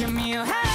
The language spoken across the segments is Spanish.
give me a hand.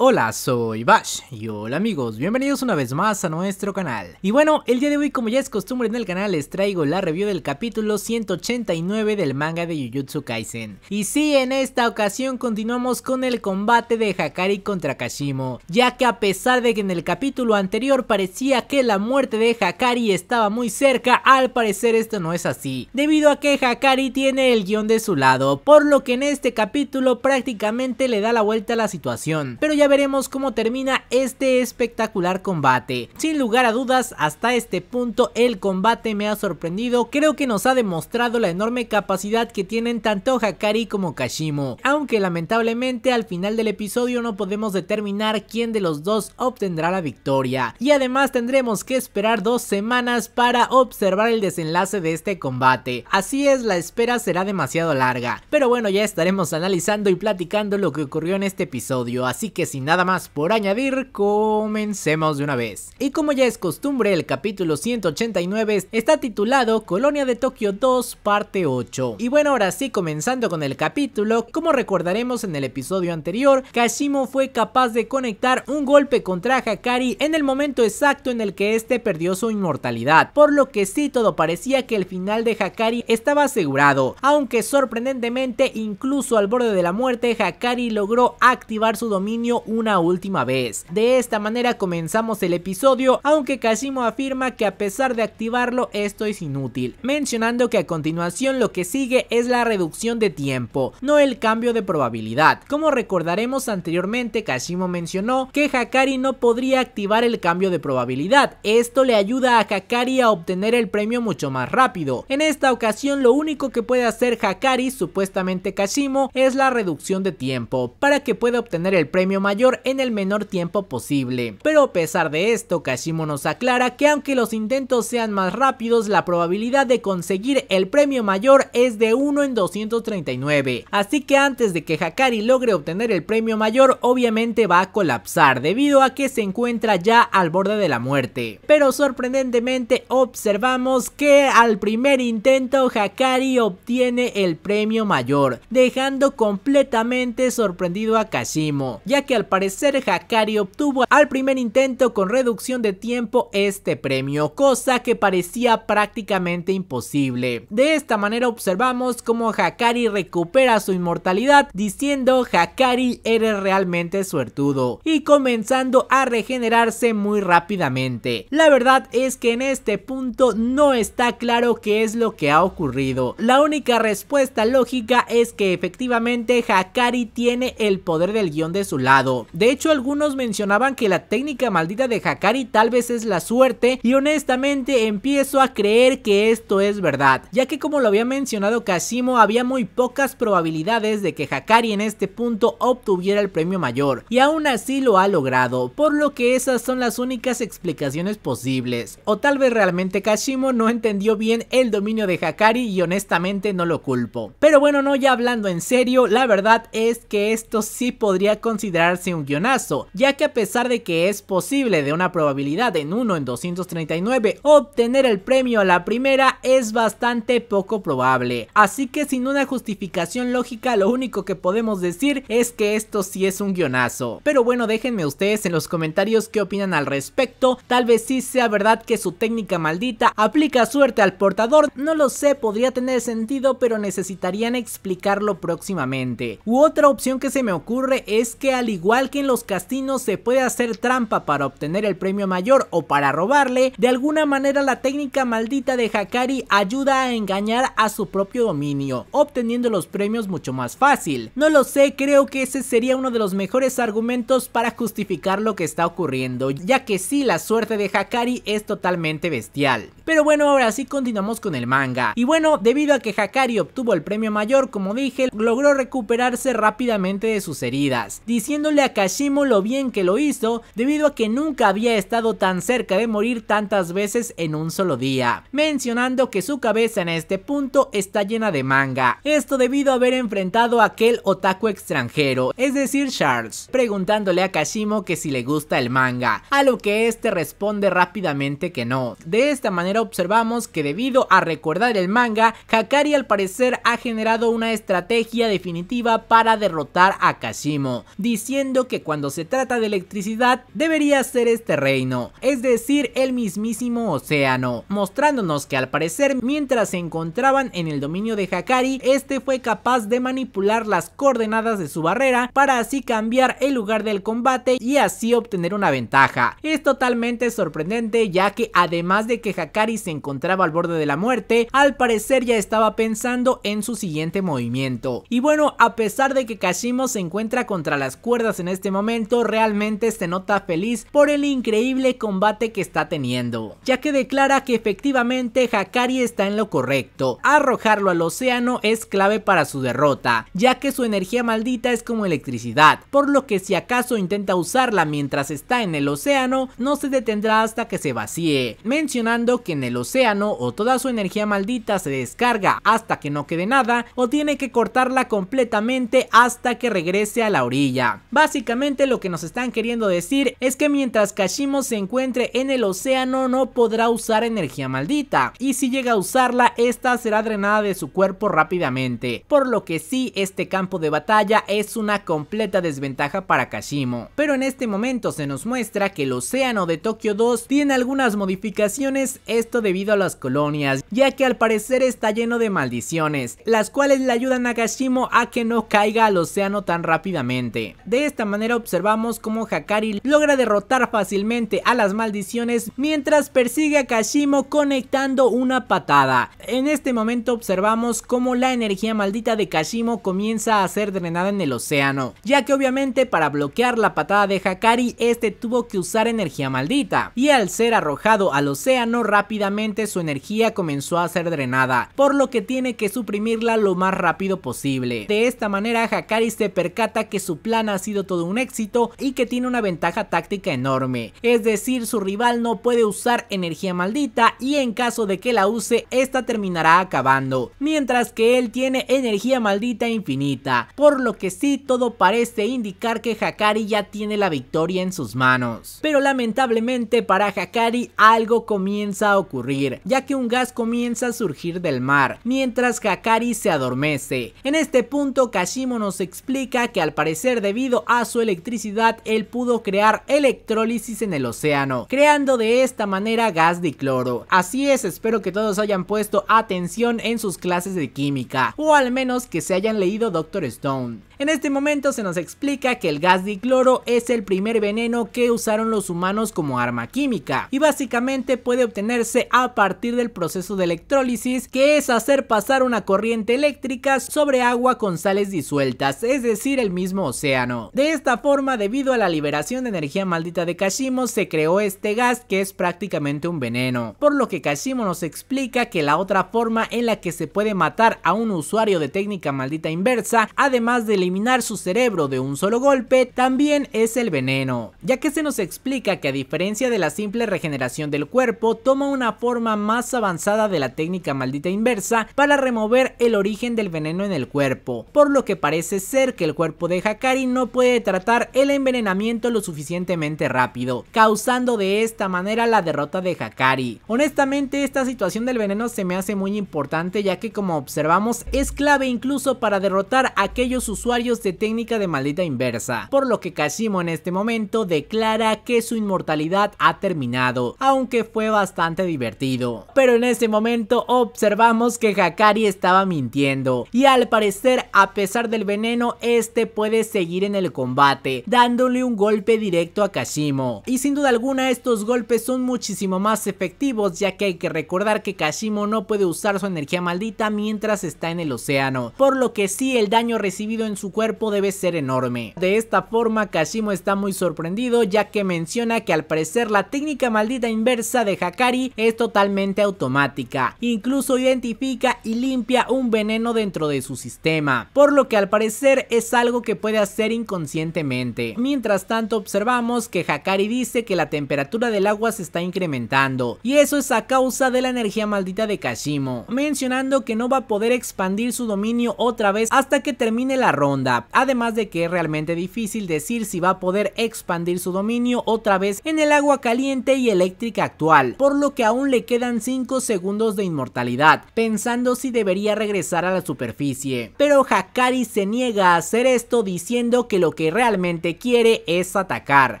Hola, soy Bash y hola amigos, bienvenidos una vez más a nuestro canal. Y bueno, el día de hoy como ya es costumbre en el canal les traigo la review del capítulo 189 del manga de Jujutsu Kaisen. Y sí, en esta ocasión continuamos con el combate de Hakari contra Kashimo, ya que a pesar de que en el capítulo anterior parecía que la muerte de Hakari estaba muy cerca, al parecer esto no es así, debido a que Hakari tiene el guión de su lado, por lo que en este capítulo prácticamente le da la vuelta a la situación. Pero ya veremos cómo termina este espectacular combate. Sin lugar a dudas, hasta este punto el combate me ha sorprendido, creo que nos ha demostrado la enorme capacidad que tienen tanto Hakari como Kashimo, aunque lamentablemente al final del episodio no podemos determinar quién de los dos obtendrá la victoria, y además tendremos que esperar dos semanas para observar el desenlace de este combate, así es la espera será demasiado larga, pero bueno ya estaremos analizando y platicando lo que ocurrió en este episodio, así que sin nada más por añadir, comencemos de una vez. Y como ya es costumbre, el capítulo 189 está titulado Colonia de Tokio 2 parte 8. Y bueno, ahora sí, comenzando con el capítulo, como recordaremos en el episodio anterior, Kashimo fue capaz de conectar un golpe contra Hakari en el momento exacto en el que este perdió su inmortalidad, por lo que sí todo parecía que el final de Hakari estaba asegurado, aunque sorprendentemente incluso al borde de la muerte Hakari logró activar su dominio una última vez. De esta manera comenzamos el episodio, aunque Kashimo afirma que a pesar de activarlo esto es inútil, mencionando que a continuación lo que sigue es la reducción de tiempo, no el cambio de probabilidad. Como recordaremos anteriormente, Kashimo mencionó que Hakari no podría activar el cambio de probabilidad, esto le ayuda a Hakari a obtener el premio mucho más rápido. En esta ocasión lo único que puede hacer Hakari, supuestamente Kashimo, es la reducción de tiempo, para que pueda obtener el premio mayor en el menor tiempo posible. Pero a pesar de esto, Kashimo nos aclara que aunque los intentos sean más rápidos, la probabilidad de conseguir el premio mayor es de 1 en 239. Así que antes de que Hakari logre obtener el premio mayor, obviamente va a colapsar debido a que se encuentra ya al borde de la muerte. Pero sorprendentemente observamos que al primer intento Hakari obtiene el premio mayor, dejando completamente sorprendido a Kashimo, ya que al al parecer Hakari obtuvo al primer intento con reducción de tiempo este premio, cosa que parecía prácticamente imposible. De esta manera observamos cómo Hakari recupera su inmortalidad diciendo Hakari eres realmente suertudo y comenzando a regenerarse muy rápidamente. La verdad es que en este punto no está claro qué es lo que ha ocurrido. La única respuesta lógica es que efectivamente Hakari tiene el poder del guión de su lado de hecho, algunos mencionaban que la técnica maldita de Hakari tal vez es la suerte y honestamente empiezo a creer que esto es verdad, ya que como lo había mencionado Kashimo, había muy pocas probabilidades de que Hakari en este punto obtuviera el premio mayor, y aún así lo ha logrado, por lo que esas son las únicas explicaciones posibles. O tal vez realmente Kashimo no entendió bien el dominio de Hakari y honestamente no lo culpo. Pero bueno, no ya hablando en serio, la verdad es que esto sí podría considerarse un guionazo, ya que a pesar de que es posible de una probabilidad en 1 en 239 obtener el premio a la primera es bastante poco probable. Así que sin una justificación lógica lo único que podemos decir es que esto sí es un guionazo. Pero bueno déjenme ustedes en los comentarios qué opinan al respecto, tal vez sí sea verdad que su técnica maldita aplica suerte al portador, no lo sé, podría tener sentido pero necesitarían explicarlo próximamente. U otra opción que se me ocurre es que al igual que en los castinos se puede hacer trampa para obtener el premio mayor o para robarle, de alguna manera la técnica maldita de Hakari ayuda a engañar a su propio dominio, obteniendo los premios mucho más fácil. No lo sé, creo que ese sería uno de los mejores argumentos para justificar lo que está ocurriendo, ya que sí, la suerte de Hakari es totalmente bestial. Pero bueno, ahora sí continuamos con el manga. Y bueno, debido a que Hakari obtuvo el premio mayor, como dije, logró recuperarse rápidamente de sus heridas, diciéndole a Kashimo lo bien que lo hizo debido a que nunca había estado tan cerca de morir tantas veces en un solo día, mencionando que su cabeza en este punto está llena de manga, esto debido a haber enfrentado a aquel otaku extranjero, es decir Charles. preguntándole a Kashimo que si le gusta el manga, a lo que este responde rápidamente que no. De esta manera observamos que debido a recordar el manga, Hakari al parecer ha generado una estrategia definitiva para derrotar a Kashimo, diciendo que cuando se trata de electricidad debería ser este reino, es decir, el mismísimo océano, mostrándonos que al parecer mientras se encontraban en el dominio de Hakari, este fue capaz de manipular las coordenadas de su barrera para así cambiar el lugar del combate y así obtener una ventaja. Es totalmente sorprendente ya que además de que Hakari se encontraba al borde de la muerte, al parecer ya estaba pensando en su siguiente movimiento. Y bueno, a pesar de que Kashimo se encuentra contra las cuerdas en este momento realmente se nota feliz por el increíble combate que está teniendo, ya que declara que efectivamente Hakari está en lo correcto, arrojarlo al océano es clave para su derrota, ya que su energía maldita es como electricidad, por lo que si acaso intenta usarla mientras está en el océano, no se detendrá hasta que se vacíe, mencionando que en el océano o toda su energía maldita se descarga hasta que no quede nada o tiene que cortarla completamente hasta que regrese a la orilla. Básicamente lo que nos están queriendo decir es que mientras Kashimo se encuentre en el océano no podrá usar energía maldita y si llega a usarla esta será drenada de su cuerpo rápidamente, por lo que sí este campo de batalla es una completa desventaja para Kashimo. Pero en este momento se nos muestra que el océano de Tokio 2 tiene algunas modificaciones, esto debido a las colonias, ya que al parecer está lleno de maldiciones, las cuales le ayudan a Kashimo a que no caiga al océano tan rápidamente esta manera observamos cómo Hakari logra derrotar fácilmente a las maldiciones mientras persigue a Kashimo conectando una patada. En este momento observamos cómo la energía maldita de Kashimo comienza a ser drenada en el océano, ya que obviamente para bloquear la patada de Hakari este tuvo que usar energía maldita y al ser arrojado al océano rápidamente su energía comenzó a ser drenada, por lo que tiene que suprimirla lo más rápido posible. De esta manera Hakari se percata que su plan ha sido todo un éxito y que tiene una ventaja táctica enorme. Es decir, su rival no puede usar energía maldita y en caso de que la use, esta terminará acabando. Mientras que él tiene energía maldita infinita. Por lo que sí, todo parece indicar que Hakari ya tiene la victoria en sus manos. Pero lamentablemente para Hakari algo comienza a ocurrir, ya que un gas comienza a surgir del mar, mientras Hakari se adormece. En este punto Kashimo nos explica que al parecer debido a a su electricidad, él pudo crear electrólisis en el océano, creando de esta manera gas de cloro. Así es, espero que todos hayan puesto atención en sus clases de química, o al menos que se hayan leído Doctor Stone. En este momento se nos explica que el gas dicloro es el primer veneno que usaron los humanos como arma química y básicamente puede obtenerse a partir del proceso de electrólisis que es hacer pasar una corriente eléctrica sobre agua con sales disueltas, es decir, el mismo océano. De esta forma, debido a la liberación de energía maldita de Kashimo, se creó este gas que es prácticamente un veneno, por lo que Kashimo nos explica que la otra forma en la que se puede matar a un usuario de técnica maldita inversa, además de eliminar su cerebro de un solo golpe también es el veneno, ya que se nos explica que a diferencia de la simple regeneración del cuerpo, toma una forma más avanzada de la técnica maldita inversa para remover el origen del veneno en el cuerpo, por lo que parece ser que el cuerpo de Hakari no puede tratar el envenenamiento lo suficientemente rápido, causando de esta manera la derrota de Hakari. Honestamente esta situación del veneno se me hace muy importante ya que como observamos es clave incluso para derrotar a aquellos usuarios de técnica de maldita inversa, por lo que Kashimo en este momento declara que su inmortalidad ha terminado, aunque fue bastante divertido. Pero en este momento observamos que Hakari estaba mintiendo, y al parecer a pesar del veneno este puede seguir en el combate, dándole un golpe directo a Kashimo. Y sin duda alguna estos golpes son muchísimo más efectivos ya que hay que recordar que Kashimo no puede usar su energía maldita mientras está en el océano, por lo que sí el daño recibido en su cuerpo debe ser enorme. De esta forma Kashimo está muy sorprendido ya que menciona que al parecer la técnica maldita inversa de Hakari es totalmente automática, incluso identifica y limpia un veneno dentro de su sistema, por lo que al parecer es algo que puede hacer inconscientemente. Mientras tanto observamos que Hakari dice que la temperatura del agua se está incrementando y eso es a causa de la energía maldita de Kashimo, mencionando que no va a poder expandir su dominio otra vez hasta que termine la ronda además de que es realmente difícil decir si va a poder expandir su dominio otra vez en el agua caliente y eléctrica actual, por lo que aún le quedan 5 segundos de inmortalidad, pensando si debería regresar a la superficie. Pero Hakari se niega a hacer esto diciendo que lo que realmente quiere es atacar,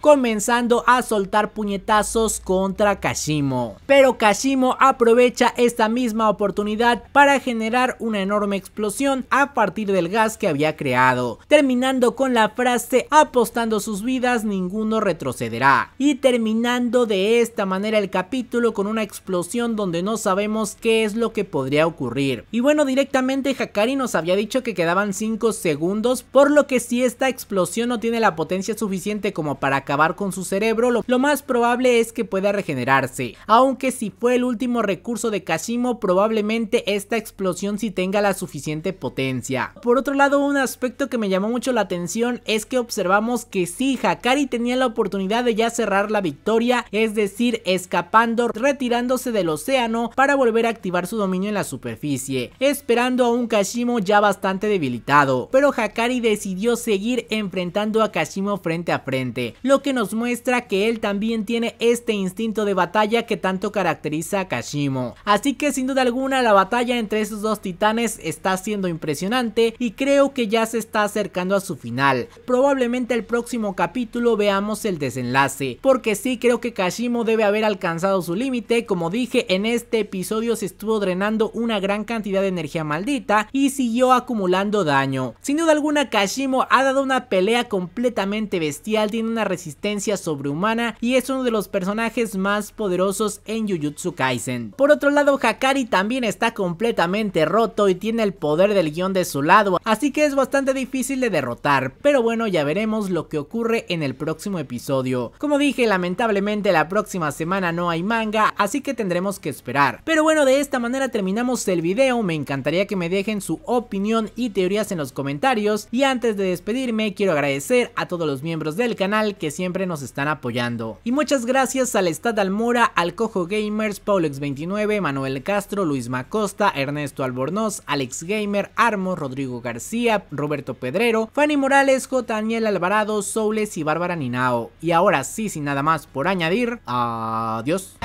comenzando a soltar puñetazos contra Kashimo. Pero Kashimo aprovecha esta misma oportunidad para generar una enorme explosión a partir del gas que había creado terminando con la frase apostando sus vidas ninguno retrocederá y terminando de esta manera el capítulo con una explosión donde no sabemos qué es lo que podría ocurrir. Y bueno directamente Hakari nos había dicho que quedaban 5 segundos por lo que si esta explosión no tiene la potencia suficiente como para acabar con su cerebro lo, más probable es que pueda regenerarse, aunque si fue el último recurso de Kashimo probablemente esta explosión si tenga la suficiente potencia. Por otro lado un aspecto que me llamó mucho la atención es que observamos que si Hakari tenía la oportunidad de ya cerrar la victoria, es decir, escapando, retirándose del océano para volver a activar su dominio en la superficie, esperando a un Kashimo ya bastante debilitado, pero Hakari decidió seguir enfrentando a Kashimo frente a frente, lo que nos muestra que él también tiene este instinto de batalla que tanto caracteriza a Kashimo. Así que sin duda alguna la batalla entre esos dos titanes está siendo impresionante y creo que ya se está acercando a su final. Probablemente el próximo capítulo veamos el desenlace, porque sí creo que Kashimo debe haber alcanzado su límite, como dije en este episodio se estuvo drenando una gran cantidad de energía maldita y siguió acumulando daño. Sin duda alguna Kashimo ha dado una pelea completamente bestial, tiene una resistencia sobrehumana y es uno de los personajes más poderosos en Jujutsu Kaisen. Por otro lado Hakari también está completamente roto y tiene el poder del guión de su lado, así que es bastante difícil de derrotar, pero bueno ya veremos lo que ocurre en el próximo episodio. Como dije, lamentablemente la próxima semana no hay manga, así que tendremos que esperar. Pero bueno, de esta manera terminamos el video, me encantaría que me dejen su opinión y teorías en los comentarios. Y antes de despedirme, quiero agradecer a todos los miembros del canal que siempre nos están apoyando. Y muchas gracias al Estad Almora, al Cojo Gamers, Paulex29, Manuel Castro, Luis Macosta, Ernesto Albornoz, Alex Gamer, Armo, Rodrigo García, Robert Pedrero, Fanny Morales, J. Daniel Alvarado, Soules y Bárbara Ninao. Y ahora sí, sin nada más por añadir, adiós.